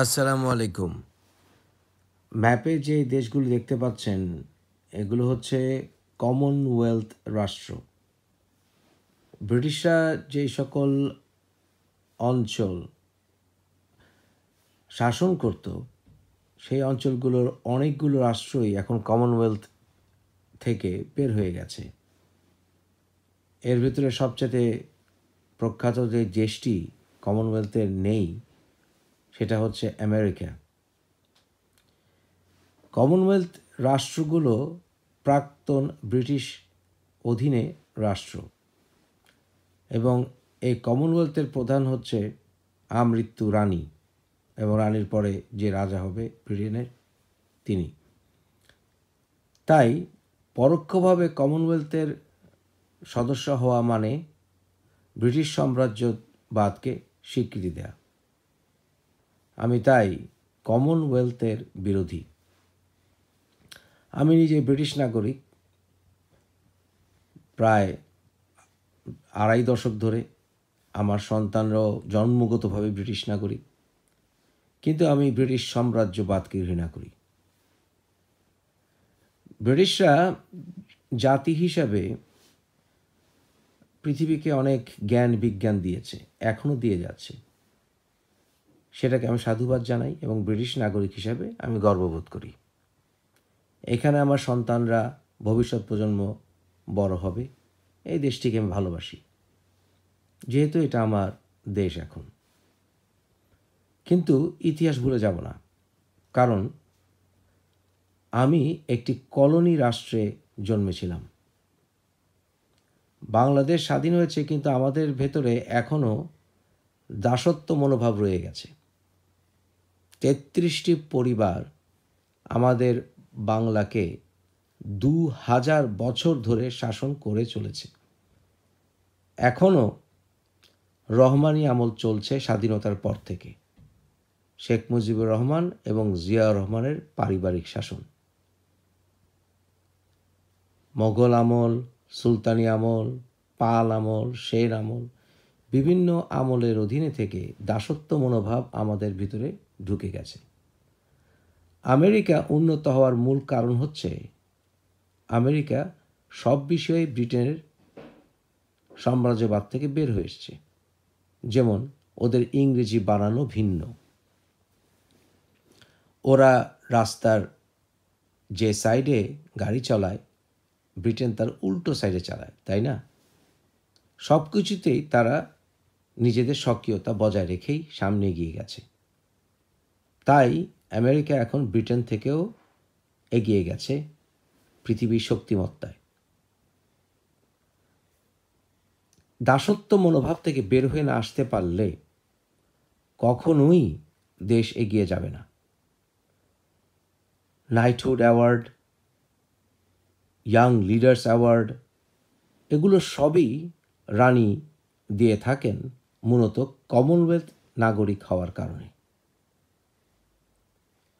আসসালামু আলাইকুম ম্যাপে যে দেশগুলি দেখতে পাচ্ছেন এগুলো হচ্ছে কমনওয়েলথ রাষ্ট্র ব্রিটিশরা যে সকল অঞ্চল শাসন করত সেই অঞ্চলগুলোর অনেকগুলো রাষ্ট্রই এখন কমনওয়েলথ থেকে বের হয়ে গেছে এর ভিতরে সবচেয়ে প্রখ্যাত যে দেশটি কমনওয়েলথের নেই সেটা হচ্ছে আমেরিকা কমনওয়েলথ রাষ্ট্রগুলো প্রাক্তন ব্রিটিশ অধীনে রাষ্ট্র এবং এই কমনওয়েলথের প্রধান হচ্ছে আমৃত্যু রানী এবং রানীর পরে যে রাজা হবে ব্রিটেনের তিনি তাই পরোক্ষভাবে কমনওয়েলথের সদস্য হওয়া মানে ব্রিটিশ সাম্রাজ্যবাদকে স্বীকৃতি দেয়া আমি তাই কমনওয়েলথের বিরোধী আমি নিজে ব্রিটিশ নাগরিক প্রায় আড়াই দশক ধরে আমার সন্তানরাও জন্মগতভাবে ব্রিটিশ নাগরিক কিন্তু আমি ব্রিটিশ সাম্রাজ্যবাদকে ঘৃণা করি ব্রিটিশরা জাতি হিসাবে পৃথিবীকে অনেক জ্ঞান বিজ্ঞান দিয়েছে এখনও দিয়ে যাচ্ছে সেটাকে আমি সাধুবাদ জানাই এবং ব্রিটিশ নাগরিক হিসাবে আমি গর্ববোধ করি এখানে আমার সন্তানরা ভবিষ্যৎ প্রজন্ম বড় হবে এই দেশটিকে আমি ভালোবাসি যেহেতু এটা আমার দেশ এখন কিন্তু ইতিহাস ভুলে যাব না কারণ আমি একটি কলোনি রাষ্ট্রে জন্মেছিলাম বাংলাদেশ স্বাধীন হয়েছে কিন্তু আমাদের ভেতরে এখনও দাসত্ব মনোভাব রয়ে গেছে তেত্রিশটি পরিবার আমাদের বাংলাকে দু হাজার বছর ধরে শাসন করে চলেছে এখনও রহমানি আমল চলছে স্বাধীনতার পর থেকে শেখ মুজিবুর রহমান এবং জিয়া রহমানের পারিবারিক শাসন মোগল আমল সুলতানি আমল পাল আমল শের আমল বিভিন্ন আমলের অধীনে থেকে দাসত্ব মনোভাব আমাদের ভিতরে ঢুকে গেছে আমেরিকা উন্নত হওয়ার মূল কারণ হচ্ছে আমেরিকা সব বিষয়ে ব্রিটেনের সাম্রাজ্যবাদ থেকে বের হয়ে এসছে যেমন ওদের ইংরেজি বানানো ভিন্ন ওরা রাস্তার যে সাইডে গাড়ি চালায় ব্রিটেন তার উল্টো সাইডে চালায় তাই না সব কিছুতেই তারা নিজেদের সক্রিয়তা বজায় রেখেই সামনে এগিয়ে গেছে তাই আমেরিকা এখন ব্রিটেন থেকেও এগিয়ে গেছে পৃথিবীর শক্তিমত্তায় দাসত্ব মনোভাব থেকে বের হয়ে না আসতে পারলে কখনোই দেশ এগিয়ে যাবে না knighthood award young leaders award এগুলো সবই রানী দিয়ে থাকেন মূলত কমনওয়েলথ নাগরিক হওয়ার কারণে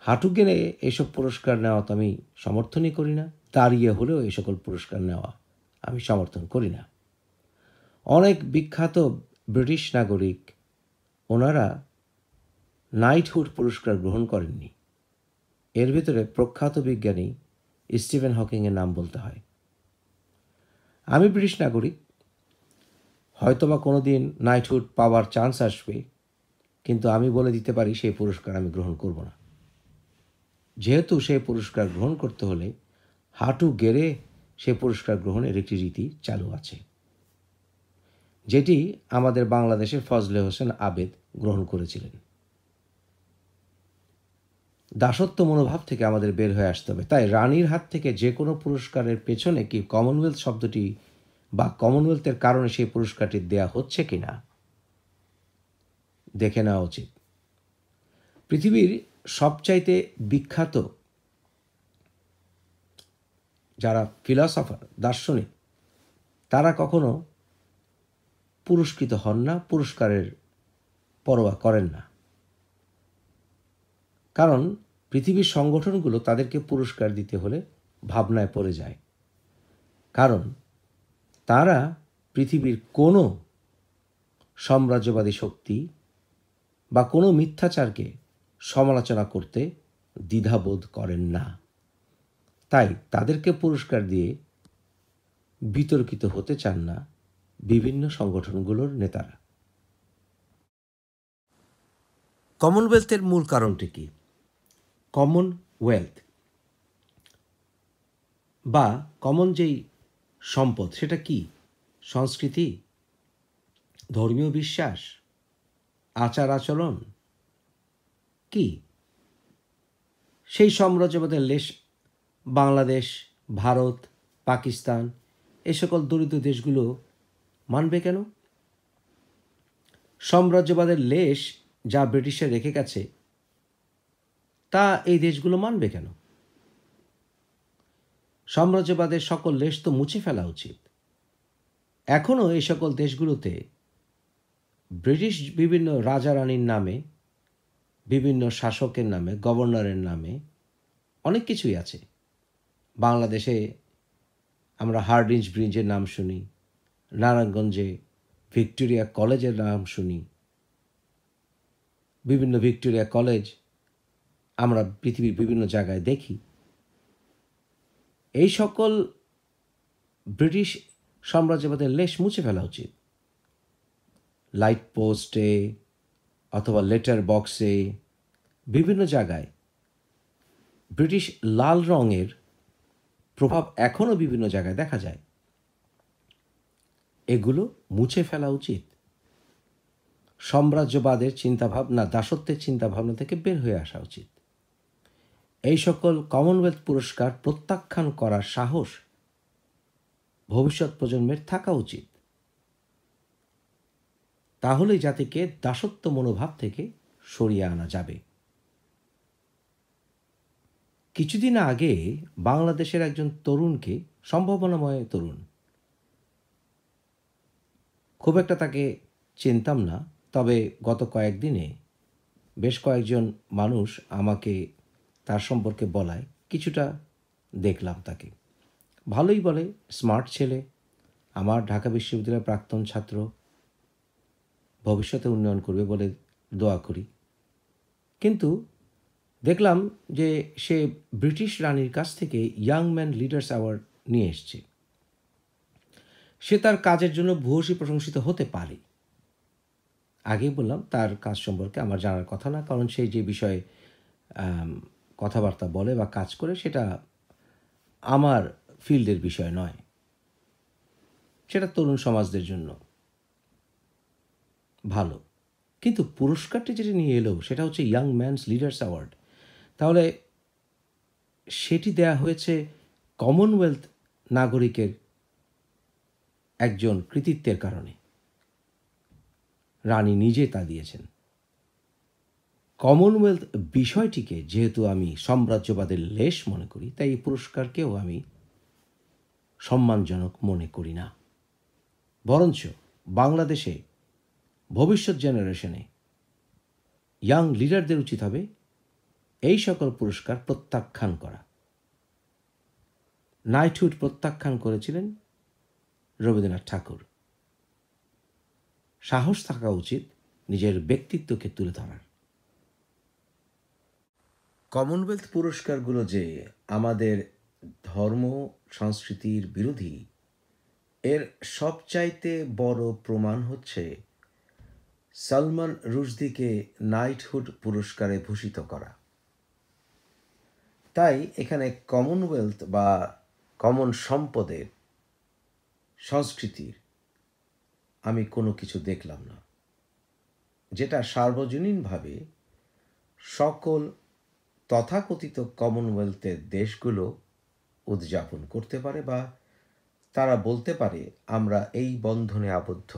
হাঁটু গেলে এসব পুরস্কার নেওয়া তো আমি সমর্থনই করি না দাঁড়িয়ে হলেও এই সকল পুরস্কার নেওয়া আমি সমর্থন করি না অনেক বিখ্যাত ব্রিটিশ নাগরিক ওনারা নাইটহুড পুরস্কার গ্রহণ করেননি এর ভিতরে প্রখ্যাত বিজ্ঞানী স্টিভেন হকিংয়ের নাম বলতে হয় আমি ব্রিটিশ নাগরিক হয়তোবা কোনো দিন নাইটহুড পাওয়ার চান্স আসবে কিন্তু আমি বলে দিতে পারি সেই পুরস্কার আমি গ্রহণ করব না যেহেতু সে পুরস্কার গ্রহণ করতে হলে হাঁটু গেড়ে সে পুরস্কার গ্রহণের একটি রীতি চালু আছে যেটি আমাদের বাংলাদেশের ফজলে হোসেন আবেদ গ্রহণ করেছিলেন দাসত্ব মনোভাব থেকে আমাদের বের হয়ে আসতে হবে তাই রানীর হাত থেকে যে কোনো পুরস্কারের পেছনে কি কমনওয়েলথ শব্দটি বা কমনওয়েলথের কারণে সেই পুরস্কারটি দেয়া হচ্ছে কি না দেখে নেওয়া উচিত পৃথিবীর সবচাইতে বিখ্যাত যারা ফিলসফার দার্শনিক তারা কখনো পুরস্কৃত হন না পুরস্কারের পরোয়া করেন না কারণ পৃথিবীর সংগঠনগুলো তাদেরকে পুরস্কার দিতে হলে ভাবনায় পড়ে যায় কারণ তারা পৃথিবীর কোনো সাম্রাজ্যবাদী শক্তি বা কোনো মিথ্যাচারকে সমালোচনা করতে দ্বিধাবোধ করেন না তাই তাদেরকে পুরস্কার দিয়ে বিতর্কিত হতে চান না বিভিন্ন সংগঠনগুলোর নেতারা কমনওয়েলথের মূল কারণটি কি কমনওয়েলথ বা কমন যেই সম্পদ সেটা কি সংস্কৃতি ধর্মীয় বিশ্বাস আচার আচরণ কি সেই সাম্রাজ্যবাদের লেশ বাংলাদেশ ভারত পাকিস্তান এ সকল দরিদ্র দেশগুলো মানবে কেন সাম্রাজ্যবাদের লেশ যা ব্রিটিশে রেখে গেছে তা এই দেশগুলো মানবে কেন সাম্রাজ্যবাদের সকল লেশ তো মুছে ফেলা উচিত এখনও এই সকল দেশগুলোতে ব্রিটিশ বিভিন্ন রাজা রানীর নামে বিভিন্ন শাসকের নামে গভর্নরের নামে অনেক কিছুই আছে বাংলাদেশে আমরা হার্ডিঞ্জ ব্রিজের নাম শুনি নারায়ণগঞ্জে ভিক্টোরিয়া কলেজের নাম শুনি বিভিন্ন ভিক্টোরিয়া কলেজ আমরা পৃথিবীর বিভিন্ন জায়গায় দেখি এই সকল ব্রিটিশ সাম্রাজ্যবাদের লেশ মুছে ফেলা উচিত লাইট পোস্টে অথবা লেটার বক্সে বিভিন্ন জায়গায় ব্রিটিশ লাল রঙের প্রভাব এখনও বিভিন্ন জায়গায় দেখা যায় এগুলো মুছে ফেলা উচিত সাম্রাজ্যবাদের চিন্তাভাবনা দাসত্বের চিন্তাভাবনা থেকে বের হয়ে আসা উচিত এই সকল কমনওয়েলথ পুরস্কার প্রত্যাখ্যান করার সাহস ভবিষ্যৎ প্রজন্মের থাকা উচিত তাহলে জাতিকে দাসত্ব মনোভাব থেকে সরিয়ে আনা যাবে কিছুদিন আগে বাংলাদেশের একজন তরুণকে সম্ভাবনাময় তরুণ খুব একটা তাকে চিনতাম না তবে গত কয়েকদিনে বেশ কয়েকজন মানুষ আমাকে তার সম্পর্কে বলায় কিছুটা দেখলাম তাকে ভালোই বলে স্মার্ট ছেলে আমার ঢাকা বিশ্ববিদ্যালয়ের প্রাক্তন ছাত্র ভবিষ্যতে উন্নয়ন করবে বলে দোয়া করি কিন্তু দেখলাম যে সে ব্রিটিশ রানীর কাছ থেকে ইয়াং ম্যান লিডার্স অ্যাওয়ার্ড নিয়ে এসছে সে তার কাজের জন্য ভূয়সী প্রশংসিত হতে পারে আগেই বললাম তার কাজ সম্পর্কে আমার জানার কথা না কারণ সে যে বিষয়ে কথাবার্তা বলে বা কাজ করে সেটা আমার ফিল্ডের বিষয় নয় সেটা তরুণ সমাজদের জন্য ভালো কিন্তু পুরস্কারটি যেটি নিয়ে এলো সেটা হচ্ছে ইয়াং ম্যানস লিডার্স অ্যাওয়ার্ড তাহলে সেটি দেয়া হয়েছে কমনওয়েলথ নাগরিকের একজন কৃতিত্বের কারণে রানী নিজে তা দিয়েছেন কমনওয়েলথ বিষয়টিকে যেহেতু আমি সাম্রাজ্যবাদের লেশ মনে করি তাই এই পুরস্কারকেও আমি সম্মানজনক মনে করি না বরঞ্চ বাংলাদেশে ভবিষ্যৎ জেনারেশনে ইয়াং লিডারদের উচিত হবে এই সকল পুরস্কার প্রত্যাখ্যান করা নাইটহুড প্রত্যাখ্যান করেছিলেন রবীন্দ্রনাথ ঠাকুর সাহস থাকা উচিত নিজের ব্যক্তিত্বকে তুলে ধরার কমনওয়েলথ পুরস্কারগুলো যে আমাদের ধর্ম সংস্কৃতির বিরোধী এর সবচাইতে বড় প্রমাণ হচ্ছে সালমান রুশদিকে নাইটহুড পুরস্কারে ভূষিত করা তাই এখানে কমনওয়েলথ বা কমন সম্পদের সংস্কৃতির আমি কোনো কিছু দেখলাম না যেটা সার্বজনীনভাবে সকল তথাকথিত কমনওয়েলথের দেশগুলো উদযাপন করতে পারে বা তারা বলতে পারে আমরা এই বন্ধনে আবদ্ধ